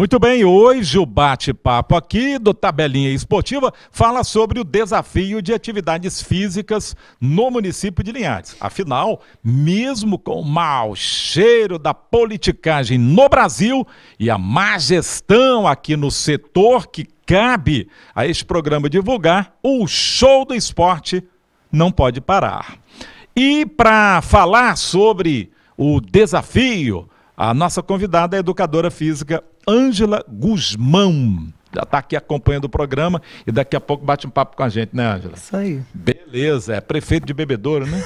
Muito bem, hoje o bate-papo aqui do Tabelinha Esportiva fala sobre o desafio de atividades físicas no município de Linhares. Afinal, mesmo com o mau cheiro da politicagem no Brasil e a má gestão aqui no setor que cabe a este programa divulgar, o show do esporte não pode parar. E para falar sobre o desafio a nossa convidada é a educadora física Ângela Guzmão. Já está aqui acompanhando o programa e daqui a pouco bate um papo com a gente, né, Ângela? Isso aí. Beleza, é prefeito de bebedouro, né?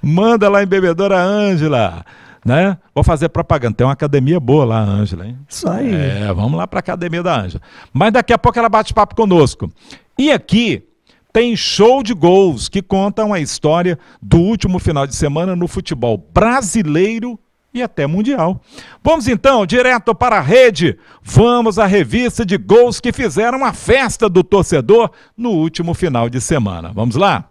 Manda lá em bebedoura, Ângela. Né? Vou fazer propaganda. Tem uma academia boa lá, Ângela, hein? Isso aí. É, vamos lá para a academia da Ângela. Mas daqui a pouco ela bate papo conosco. E aqui tem show de gols que contam a história do último final de semana no futebol brasileiro e até mundial. Vamos então direto para a rede. Vamos à revista de gols que fizeram a festa do torcedor no último final de semana. Vamos lá?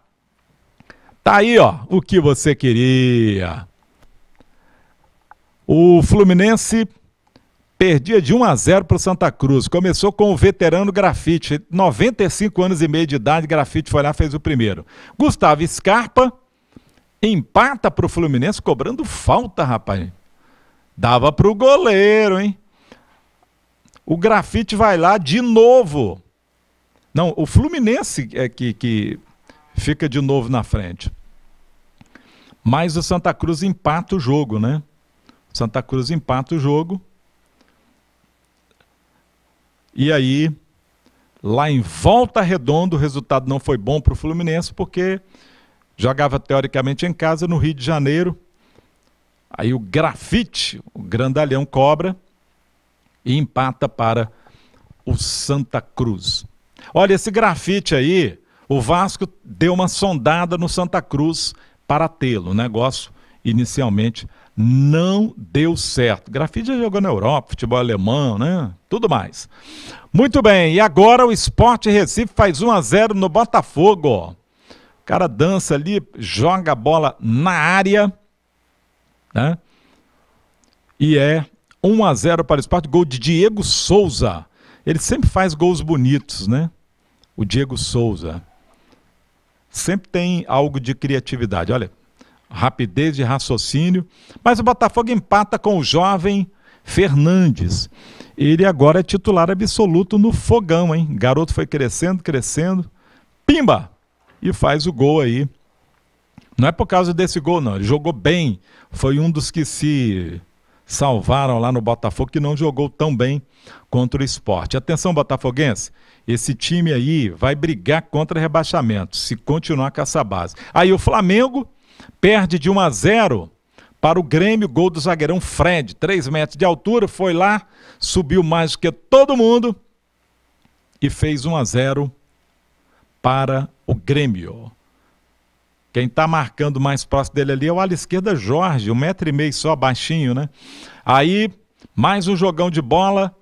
Tá aí, ó, o que você queria. O Fluminense Perdia de 1 a 0 para o Santa Cruz. Começou com o veterano Grafite, 95 anos e meio de idade. Grafite foi lá fez o primeiro. Gustavo Scarpa empata para o Fluminense cobrando falta, rapaz. Dava para o goleiro, hein? O Grafite vai lá de novo. Não, o Fluminense é que, que fica de novo na frente. Mas o Santa Cruz empata o jogo, né? Santa Cruz empata o jogo. E aí, lá em Volta Redonda, o resultado não foi bom para o Fluminense, porque jogava teoricamente em casa no Rio de Janeiro. Aí o grafite, o grandalhão cobra e empata para o Santa Cruz. Olha, esse grafite aí, o Vasco deu uma sondada no Santa Cruz para tê-lo. O negócio inicialmente não deu certo. Grafite já jogou na Europa, futebol alemão, né? Tudo mais. Muito bem, e agora o Esporte Recife faz 1 a 0 no Botafogo. O cara dança ali, joga a bola na área, né? E é 1 a 0 para o Esporte, gol de Diego Souza. Ele sempre faz gols bonitos, né? O Diego Souza sempre tem algo de criatividade. Olha, rapidez de raciocínio. Mas o Botafogo empata com o jovem Fernandes. Ele agora é titular absoluto no fogão, hein? garoto foi crescendo, crescendo. Pimba! E faz o gol aí. Não é por causa desse gol, não. Ele jogou bem. Foi um dos que se salvaram lá no Botafogo, que não jogou tão bem contra o esporte. Atenção, Botafoguense. Esse time aí vai brigar contra rebaixamento, se continuar com essa base. Aí o Flamengo perde de 1 a 0 para o Grêmio, gol do zagueirão Fred, 3 metros de altura, foi lá, subiu mais do que todo mundo e fez 1 a 0 para o Grêmio. Quem está marcando mais próximo dele ali é o ala esquerda Jorge, um metro e meio só, baixinho, né? Aí, mais um jogão de bola.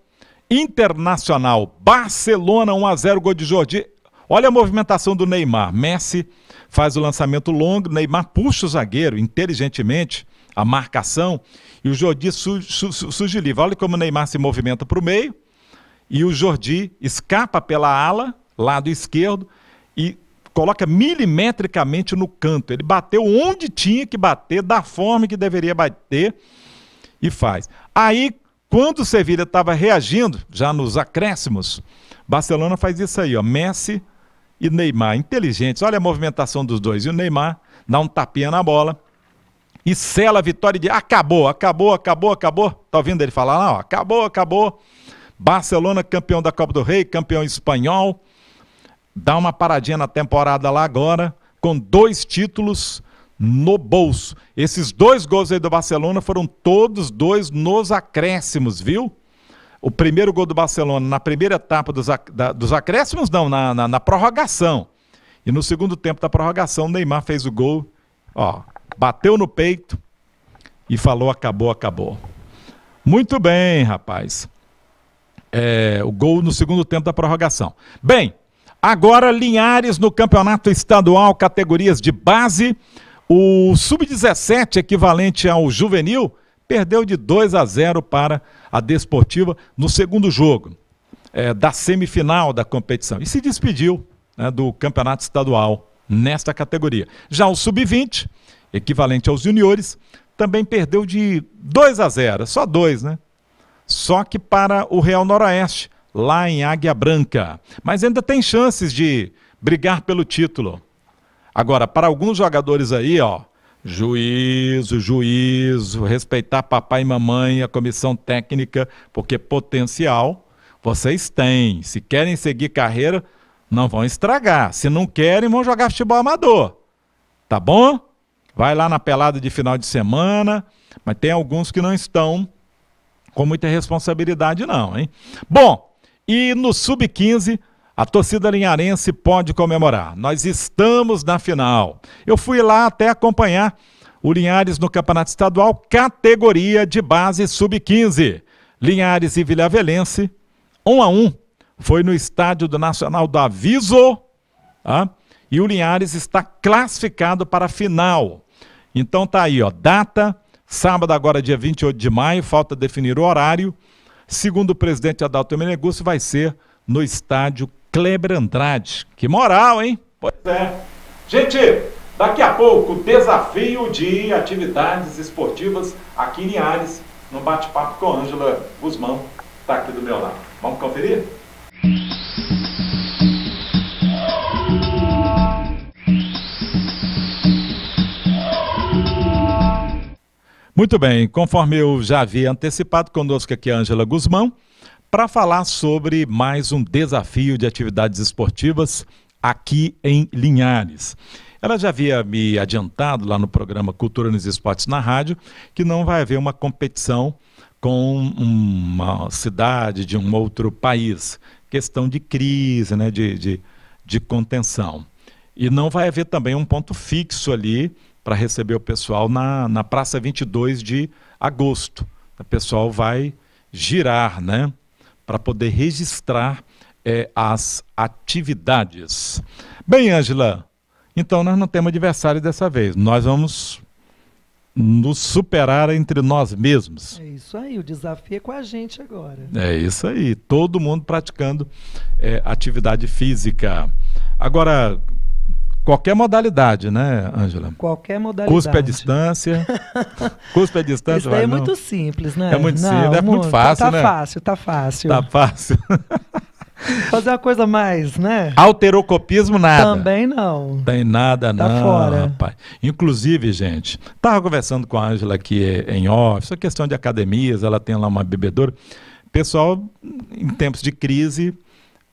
Internacional, Barcelona 1 a 0 gol de Jordi. Olha a movimentação do Neymar. Messi faz o lançamento longo, Neymar puxa o zagueiro inteligentemente, a marcação, e o Jordi surge su, livre. Olha como o Neymar se movimenta para o meio, e o Jordi escapa pela ala, lado esquerdo, e coloca milimetricamente no canto. Ele bateu onde tinha que bater, da forma que deveria bater, e faz. Aí, quando o Sevilha estava reagindo, já nos acréscimos, Barcelona faz isso aí, ó. Messi e Neymar, inteligentes. Olha a movimentação dos dois. E o Neymar dá um tapinha na bola e sela a vitória de acabou, acabou, acabou, acabou. Tá ouvindo ele falar lá, acabou, acabou. Barcelona campeão da Copa do Rei, campeão espanhol. Dá uma paradinha na temporada lá agora com dois títulos no bolso. Esses dois gols aí do Barcelona foram todos dois nos acréscimos, viu? o primeiro gol do Barcelona na primeira etapa dos, ac da, dos acréscimos, não, na, na, na, prorrogação. E no segundo tempo da prorrogação, o Neymar fez o gol, ó, bateu no peito e falou: acabou, acabou. Muito bem, rapaz. É, o gol no segundo tempo da prorrogação. Bem, agora Linhares no campeonato estadual, categorias de base. O sub-17, equivalente ao juvenil, Perdeu de 2 a 0 para a Desportiva no segundo jogo é, da semifinal da competição e se despediu né, do campeonato estadual nesta categoria. Já o Sub-20, equivalente aos juniores, também perdeu de 2 a 0, só dois, né? Só que para o Real Noroeste, lá em Águia Branca. Mas ainda tem chances de brigar pelo título. Agora, para alguns jogadores aí, ó, Juízo, juízo, respeitar papai e mamãe, a comissão técnica, porque potencial vocês têm. Se querem seguir carreira, não vão estragar. Se não querem, vão jogar futebol amador. Tá bom? Vai lá na pelada de final de semana, mas tem alguns que não estão com muita responsabilidade, não, hein? Bom, e no Sub-15 a torcida linharense pode comemorar. Nós estamos na final. Eu fui lá até acompanhar o Linhares no Campeonato Estadual, categoria de base sub-15. Linhares e Vilhavelense, 1 um a 1 um, Foi no estádio do Nacional do Aviso. Tá? E o Linhares está classificado para a final. Então tá aí, ó, data, sábado agora dia 28 de maio, falta definir o horário. Segundo o presidente Adalto Meneguzzi, vai ser no estádio Kleber Andrade. Que moral, hein? Pois é. Gente, daqui a pouco, desafio de atividades esportivas aqui em Ares, no bate-papo com a Ângela Guzmão, está aqui do meu lado. Vamos conferir? Muito bem, conforme eu já havia antecipado, conosco aqui a Ângela Guzmão, para falar sobre mais um desafio de atividades esportivas aqui em Linhares. Ela já havia me adiantado lá no programa Cultura nos Esportes na Rádio que não vai haver uma competição com uma cidade de um outro país. Questão de crise, né, de, de, de contenção. E não vai haver também um ponto fixo ali para receber o pessoal na, na Praça 22 de agosto. O pessoal vai girar, né? para poder registrar é, as atividades. Bem, Ângela, então nós não temos adversário dessa vez. Nós vamos nos superar entre nós mesmos. É isso aí, o desafio é com a gente agora. É isso aí, todo mundo praticando é, atividade física. Agora, Qualquer modalidade, né, Ângela? Qualquer modalidade. Cuspe à distância. Cuspe à distância. Isso daí é muito simples, né? É muito não, simples, é muito, muito fácil, tá, né? Tá fácil, tá fácil. Tá fácil. Fazer uma coisa mais, né? Alterocopismo, nada. Também não. Tem nada, tá não. fora. Rapaz. Inclusive, gente, estava conversando com a Ângela aqui eh, em off, é questão de academias, ela tem lá uma bebedoura. Pessoal, em tempos de crise,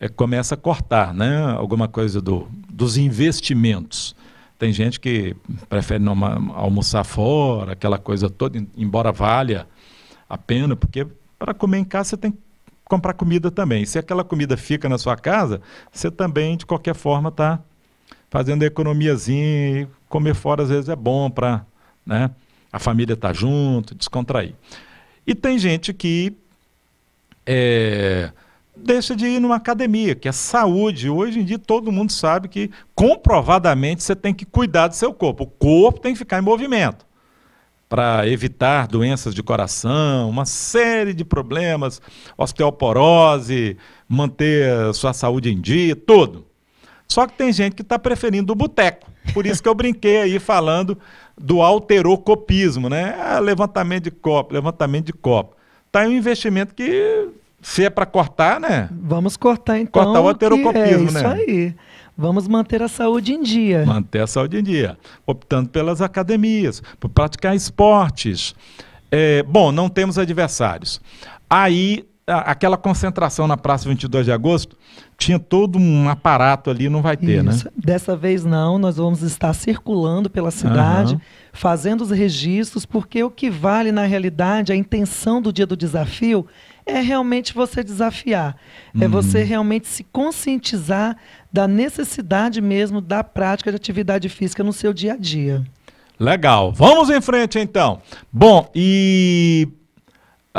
é, começa a cortar né? alguma coisa do, dos investimentos. Tem gente que prefere não almoçar fora, aquela coisa toda, embora valha a pena, porque para comer em casa você tem que comprar comida também. Se aquela comida fica na sua casa, você também, de qualquer forma, está fazendo economiazinha. E comer fora, às vezes, é bom para né, a família estar tá junto, descontrair. E tem gente que é, deixa de ir numa academia, que é saúde. Hoje em dia todo mundo sabe que comprovadamente você tem que cuidar do seu corpo. O corpo tem que ficar em movimento para evitar doenças de coração, uma série de problemas, osteoporose, manter sua saúde em dia, tudo. Só que tem gente que está preferindo o boteco. Por isso que eu brinquei aí falando do alterocopismo, né? Ah, levantamento de copo, levantamento de copo. Está em um investimento que se é para cortar, né? Vamos cortar então. Cortar o aterocopismo, né? é isso aí. Vamos manter a saúde em dia. Manter a saúde em dia. Optando pelas academias, por praticar esportes. É, bom, não temos adversários. Aí, a, aquela concentração na Praça 22 de Agosto, tinha todo um aparato ali, não vai ter, né? Isso. né? Dessa vez não, nós vamos estar circulando pela cidade, uhum. fazendo os registros, porque o que vale na realidade, a intenção do Dia do Desafio é realmente você desafiar, é uhum. é você realmente se conscientizar da necessidade mesmo da prática de atividade física no seu dia a dia. Legal. Vamos em frente então. Bom, e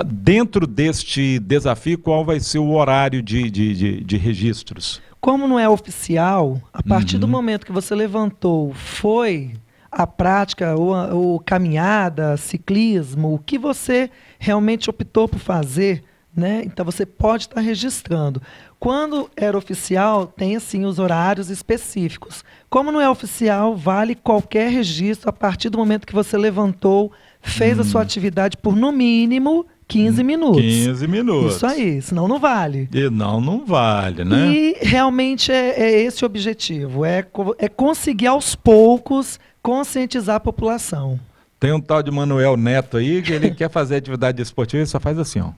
dentro deste desafio, qual vai ser o horário de, de, de, de registros? Como não é oficial, a partir uhum. do momento que você levantou, foi a prática ou, ou caminhada, ciclismo, o que você realmente optou por fazer né? Então você pode estar registrando. Quando era oficial, tem assim os horários específicos. Como não é oficial, vale qualquer registro a partir do momento que você levantou, fez hum. a sua hum. atividade por no mínimo 15 hum, minutos. 15 minutos. Isso aí, senão não vale. E não, não vale, né? E realmente é, é esse o objetivo: é, é conseguir aos poucos conscientizar a população. Tem um tal de Manuel Neto aí que ele quer fazer atividade esportiva e só faz assim, ó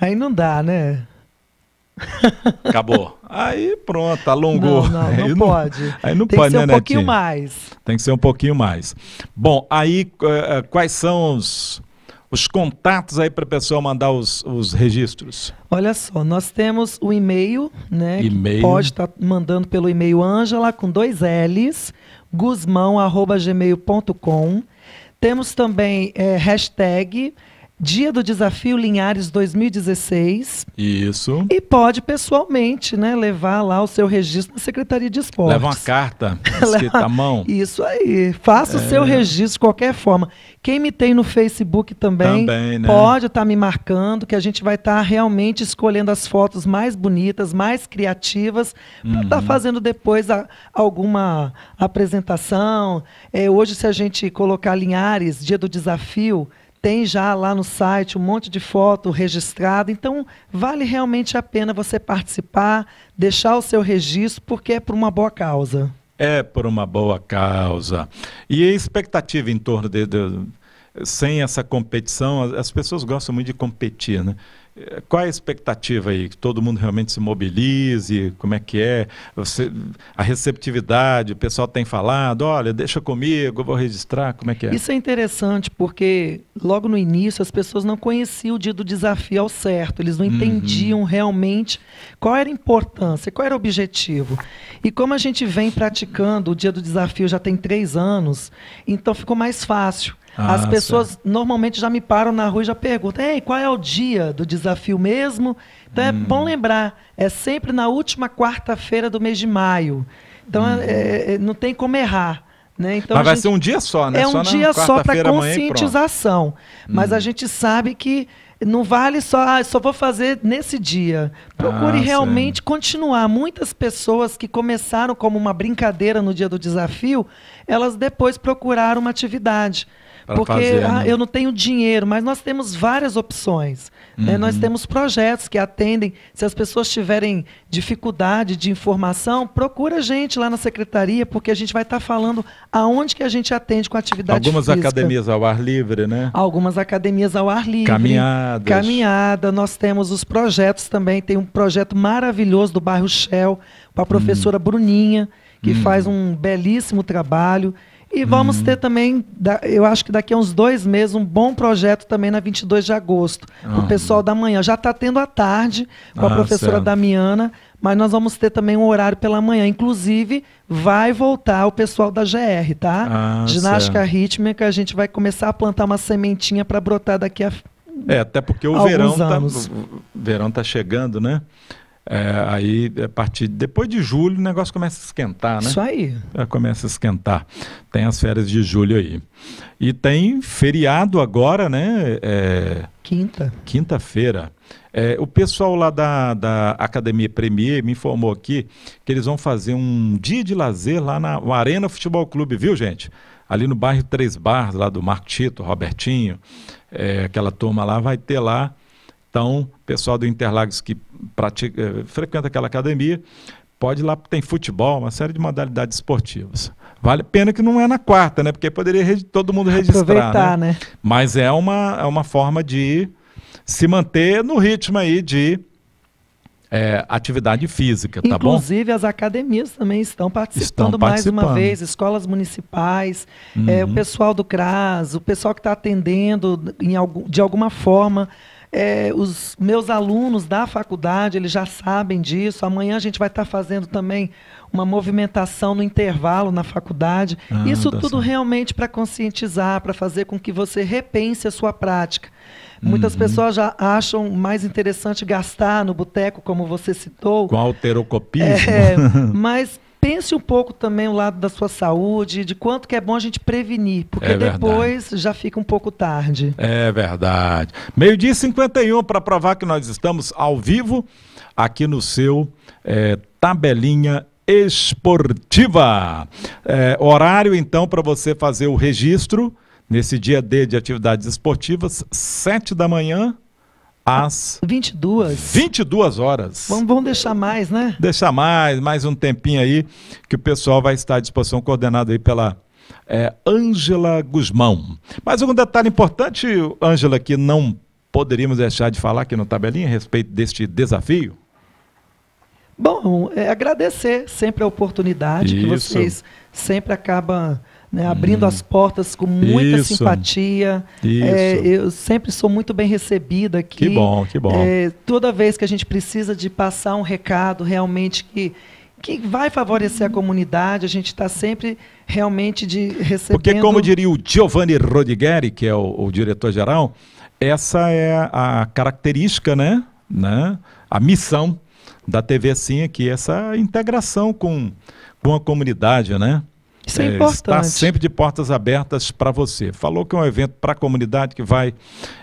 aí não dá, né? Acabou. Aí pronto, alongou. Não, não, não aí pode. Não, aí não Tem pode, que ser né, um Netinho? pouquinho mais. Tem que ser um pouquinho mais. Bom, aí eh, eh, quais são os, os contatos aí para a pessoa mandar os, os registros? Olha só, nós temos o e-mail, né? E-mail. Pode estar tá mandando pelo e-mail Ângela com dois L's, guzmão, arroba gmail.com. Temos também é, hashtag Dia do Desafio Linhares 2016. Isso. E pode pessoalmente, né, levar lá o seu registro na Secretaria de Esportes. Leva uma carta escrita à mão. Isso aí. Faça é. o seu registro de qualquer forma. Quem me tem no Facebook também, também né? pode estar tá me marcando, que a gente vai estar tá realmente escolhendo as fotos mais bonitas, mais criativas, para estar tá uhum. tá fazendo depois a, alguma apresentação. É, hoje, se a gente colocar Linhares, Dia do Desafio, tem já lá no site um monte de foto registrada, então vale realmente a pena você participar, deixar o seu registro, porque é por uma boa causa. É por uma boa causa. E a expectativa em torno de, de sem essa competição, as pessoas gostam muito de competir, né? Qual é a expectativa aí? Que todo mundo realmente se mobilize? Como é que é? Você, a receptividade, o pessoal tem falado, olha, deixa comigo, eu vou registrar, como é que é? Isso é interessante, porque logo no início as pessoas não conheciam o dia do desafio ao certo, eles não uhum. entendiam realmente qual era a importância, qual era o objetivo. E como a gente vem praticando o dia do desafio já tem três anos, então ficou mais fácil. Ah, As pessoas certo. normalmente já me param na rua e já perguntam: Ei, qual é o dia do desafio mesmo? Então hum. é bom hum. lembrar, é sempre na última quarta-feira do mês de maio. Então hum. é, é, não tem como errar. Né? Então, Mas vai gente, ser um dia só, né? É um só dia só para conscientização. Mas hum. a gente sabe que não vale só, ah, só vou fazer nesse dia. Procure ah, realmente sim. continuar. Muitas pessoas que começaram como uma brincadeira no dia do desafio, elas depois procuraram uma atividade. Porque fazer, ah, né? eu não tenho dinheiro, mas nós temos várias opções. Uhum. Né? Nós uhum. temos projetos que atendem. Se as pessoas tiverem dificuldade de informação, procura a gente lá na secretaria, porque a gente vai estar tá falando aonde que a gente atende com atividade Algumas física. academias ao ar livre, né? Algumas academias ao ar livre. Caminhadas. Caminhada. Nós temos os projetos também. Tem um projeto maravilhoso do bairro Shell, com a professora uhum. Bruninha, que uhum. faz um belíssimo trabalho. E vamos uhum. ter também, eu acho que daqui a uns dois meses, um bom projeto também na 22 de agosto. Ah. O pessoal da manhã já está tendo a tarde com ah, a professora certo. Damiana, mas nós vamos ter também um horário pela manhã. Inclusive, vai voltar o pessoal da GR, tá? Ah, Ginástica certo. rítmica, a gente vai começar a plantar uma sementinha para brotar daqui a. É, até porque o verão está tá, verão tá chegando, né? É, aí, a partir depois de julho, o negócio começa a esquentar, né? Isso aí. É, começa a esquentar. Tem as férias de julho aí. E tem feriado agora, né? É... Quinta. Quinta-feira. É, o pessoal lá da, da Academia Premier me informou aqui que eles vão fazer um dia de lazer lá na Arena Futebol Clube, viu, gente? Ali no bairro Três Barras, lá do Marco Tito, Robertinho, é, aquela turma lá vai ter lá então, pessoal do Interlagos que pratica, eh, frequenta aquela academia, pode ir lá, tem futebol, uma série de modalidades esportivas. Vale a pena que não é na quarta, né? Porque poderia todo mundo registrar. Né? Aproveitar, né? né? Mas é uma, é uma forma de se manter no ritmo aí de é, atividade física, tá Inclusive, bom? Inclusive, as academias também estão participando, estão participando, mais uma vez, escolas municipais, eh, uhum. é, o pessoal do CRAS, o pessoal que está atendendo em, de alguma forma é, os meus alunos da faculdade, eles já sabem disso. Amanhã a gente vai estar tá fazendo também uma movimentação no intervalo na faculdade. Ah, Isso tá tudo certo. realmente para conscientizar, para fazer com que você repense a sua prática. Muitas uhum. pessoas já acham mais interessante gastar no boteco, como você citou. Com alterocopismo. É, é mas pense um pouco também o lado da sua saúde, de quanto que é bom a gente prevenir, porque é depois já fica um pouco tarde. É verdade. Meio-dia 51 para provar que nós estamos ao vivo aqui no seu é, tabelinha esportiva. É, horário então para você fazer o registro nesse dia D de atividades esportivas, 7 da manhã às 22. 22 horas. Vamos, vamos deixar mais, né? Deixar mais, mais um tempinho aí, que o pessoal vai estar à disposição, coordenado aí pela é, Ângela é, Guzmão. Mais um detalhe importante, Ângela, que não poderíamos deixar de falar aqui no Tabelinha a respeito deste desafio? Bom, é agradecer sempre a oportunidade Isso. que vocês sempre acabam né, abrindo hum. as portas com muita Isso. simpatia. É, Isso. É, eu sempre sou muito bem recebida aqui. Que bom, que bom. É, toda vez que a gente precisa de passar um recado realmente que, que vai favorecer a comunidade, a gente está sempre realmente de recebendo... Porque como diria o Giovanni Rodigueri, que é o, o diretor-geral, essa é a característica, né? né? A missão da TV Sim, que essa integração com, com a comunidade, né? Isso é, é importante. Está sempre de portas abertas para você. Falou que é um evento para a comunidade que vai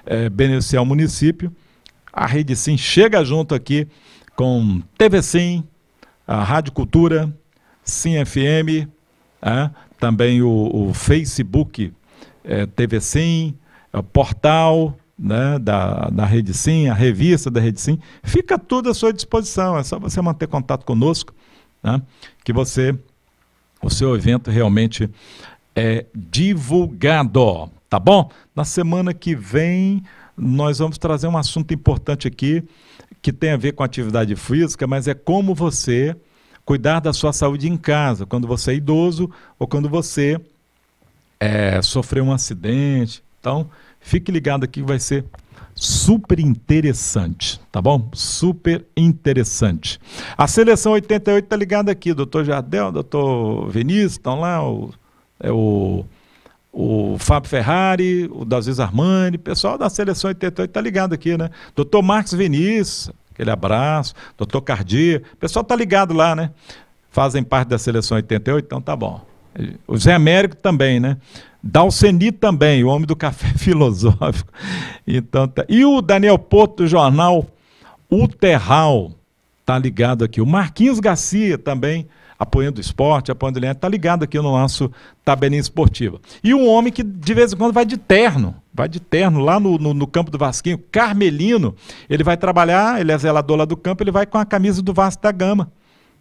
é, beneficiar o município. A Rede Sim chega junto aqui com TV Sim, a Rádio Cultura, Sim FM, é, também o, o Facebook é, TV Sim, é o portal né, da, da Rede Sim, a revista da Rede Sim. Fica tudo à sua disposição, é só você manter contato conosco, né, que você o seu evento realmente é divulgado, tá bom? Na semana que vem nós vamos trazer um assunto importante aqui que tem a ver com atividade física, mas é como você cuidar da sua saúde em casa, quando você é idoso ou quando você é, sofreu um acidente. Então, Fique ligado aqui que vai ser super interessante, tá bom? Super interessante. A seleção 88 tá ligada aqui, doutor Jardel, doutor Vinícius, estão lá, o, é o, o Fábio Ferrari, o Dazis Armani, pessoal da seleção 88 tá ligado aqui, né? Doutor Marcos Vinícius, aquele abraço, doutor Cardia, pessoal tá ligado lá, né? Fazem parte da seleção 88, então tá bom. O Zé Américo também, né? Dalceni também, o homem do café filosófico. Então, tá. E o Daniel Porto, do jornal O Terral, está ligado aqui. O Marquinhos Garcia também, apoiando o esporte, apoiando o Leandro, está ligado aqui no nosso tabelinho esportivo. E um homem que de vez em quando vai de terno, vai de terno lá no, no, no campo do Vasquinho, Carmelino, ele vai trabalhar, ele é zelador lá do campo, ele vai com a camisa do Vasco da Gama.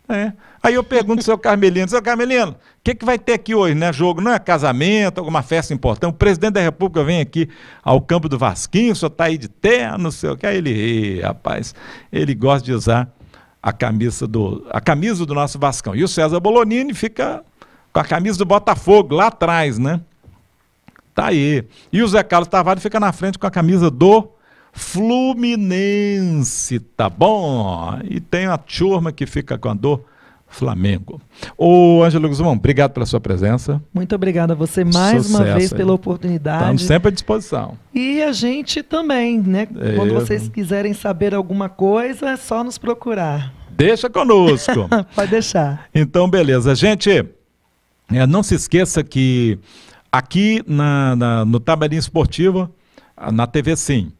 É. Aí eu pergunto ao seu Carmelino, seu Carmelino, o que, que vai ter aqui hoje, né? Jogo, não é casamento, alguma festa importante. O presidente da República vem aqui ao campo do Vasquinho, o senhor está aí de terra, não sei o que. Aí ele, rapaz, ele gosta de usar a camisa do, a camisa do nosso Vascão. E o César Bolonini fica com a camisa do Botafogo lá atrás, né? Tá aí. E o Zé Carlos Tavares fica na frente com a camisa do Fluminense, tá bom? E tem a turma que fica com a dor. Flamengo. Ô, Ângelo Guzmão, obrigado pela sua presença. Muito obrigado a você mais Sucesso, uma vez pela oportunidade. Estamos sempre à disposição. E a gente também, né? É. Quando vocês quiserem saber alguma coisa, é só nos procurar. Deixa conosco. Pode deixar. Então, beleza. Gente, é, não se esqueça que aqui na, na, no Tabelinho Esportivo, na TV Sim,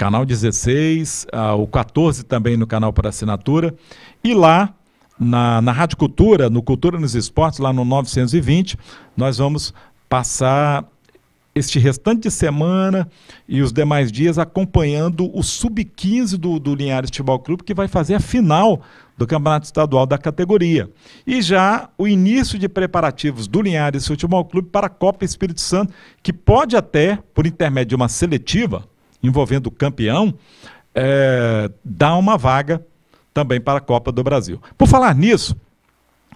canal 16, ah, o 14 também no canal para assinatura. E lá, na, na Rádio Cultura, no Cultura nos Esportes, lá no 920, nós vamos passar este restante de semana e os demais dias acompanhando o Sub-15 do, do Linhares Futebol Clube, que vai fazer a final do Campeonato Estadual da categoria. E já o início de preparativos do Linhares Futebol Clube para a Copa Espírito Santo, que pode até, por intermédio de uma seletiva, envolvendo o campeão, é, dá uma vaga também para a Copa do Brasil. Por falar nisso,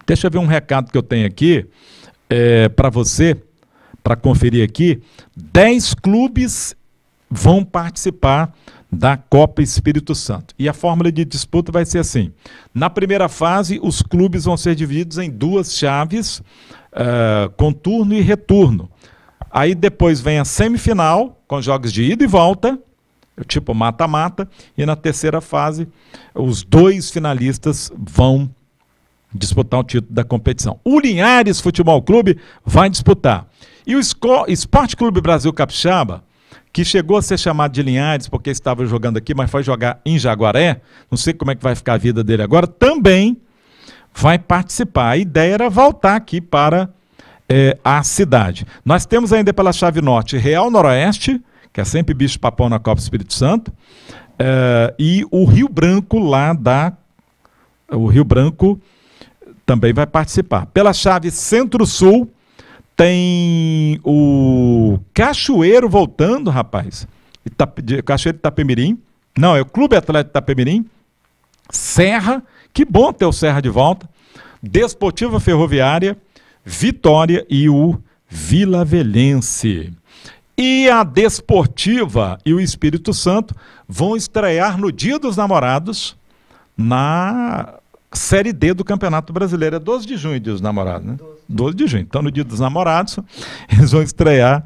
deixa eu ver um recado que eu tenho aqui é, para você, para conferir aqui. Dez clubes vão participar da Copa Espírito Santo. E a fórmula de disputa vai ser assim: na primeira fase, os clubes vão ser divididos em duas chaves, uh, é, com turno e retorno. Aí depois vem a semifinal, com jogos de ida e volta, tipo mata-mata, e na terceira fase os dois finalistas vão disputar o título da competição. O Linhares Futebol Clube vai disputar. E o Esporte Clube Brasil Capixaba, que chegou a ser chamado de Linhares porque estava jogando aqui, mas foi jogar em Jaguaré, não sei como é que vai ficar a vida dele agora, também vai participar. A ideia era voltar aqui para é, à cidade. Nós temos ainda pela chave norte Real Noroeste, que é sempre bicho papão na Copa Espírito Santo, é, e o Rio Branco lá da... O Rio Branco também vai participar. Pela chave Centro-Sul, tem o Cachoeiro voltando, rapaz. Itap... Cachoeiro de Itapemirim. Não, é o Clube Atlético de Itapemirim. Serra. Que bom ter o Serra de volta. Desportiva Ferroviária. Vitória e o Vila Velhense. E a Desportiva e o Espírito Santo vão estrear no Dia dos Namorados na Série D do Campeonato Brasileiro. É 12 de junho, Dia dos Namorados, né? 12 de junho. Então, no Dia dos Namorados, eles vão estrear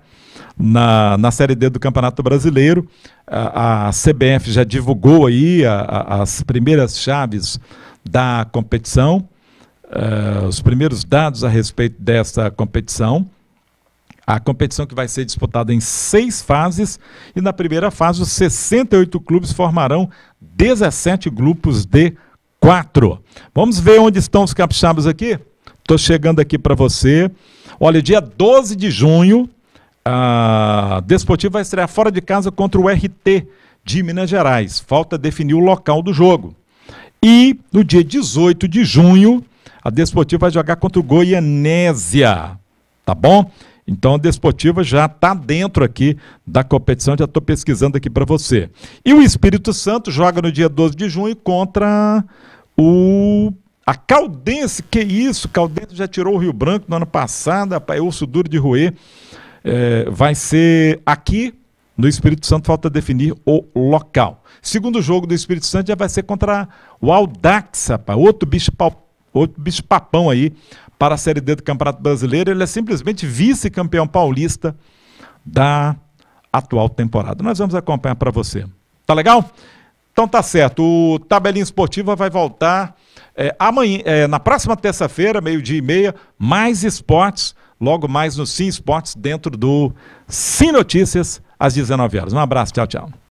na, na Série D do Campeonato Brasileiro. A, a CBF já divulgou aí a, a, as primeiras chaves da competição uh, os primeiros dados a respeito dessa competição. A competição que vai ser disputada em seis fases e na primeira fase os 68 clubes formarão 17 grupos de quatro. Vamos ver onde estão os capixabas aqui? Estou chegando aqui para você. Olha, dia 12 de junho, a Desportiva vai estrear fora de casa contra o RT de Minas Gerais. Falta definir o local do jogo. E no dia 18 de junho, a Desportiva vai jogar contra o Goianésia, tá bom? Então a Desportiva já está dentro aqui da competição, já estou pesquisando aqui para você. E o Espírito Santo joga no dia 12 de junho contra o a Caldense, que isso? Caldense já tirou o Rio Branco no ano passado, rapaz, urso duro de Ruê É, vai ser aqui no Espírito Santo, falta definir o local. Segundo jogo do Espírito Santo já vai ser contra o Aldax, rapaz, outro bicho palpável outro bicho-papão aí para a Série D do Campeonato Brasileiro. Ele é simplesmente vice-campeão paulista da atual temporada. Nós vamos acompanhar para você. Tá legal? Então tá certo. O Tabelinha Esportiva vai voltar é, amanhã, é, na próxima terça-feira, meio-dia e meia, mais esportes, logo mais no Sim Esportes, dentro do Sim Notícias, às 19 horas. Um abraço, tchau, tchau.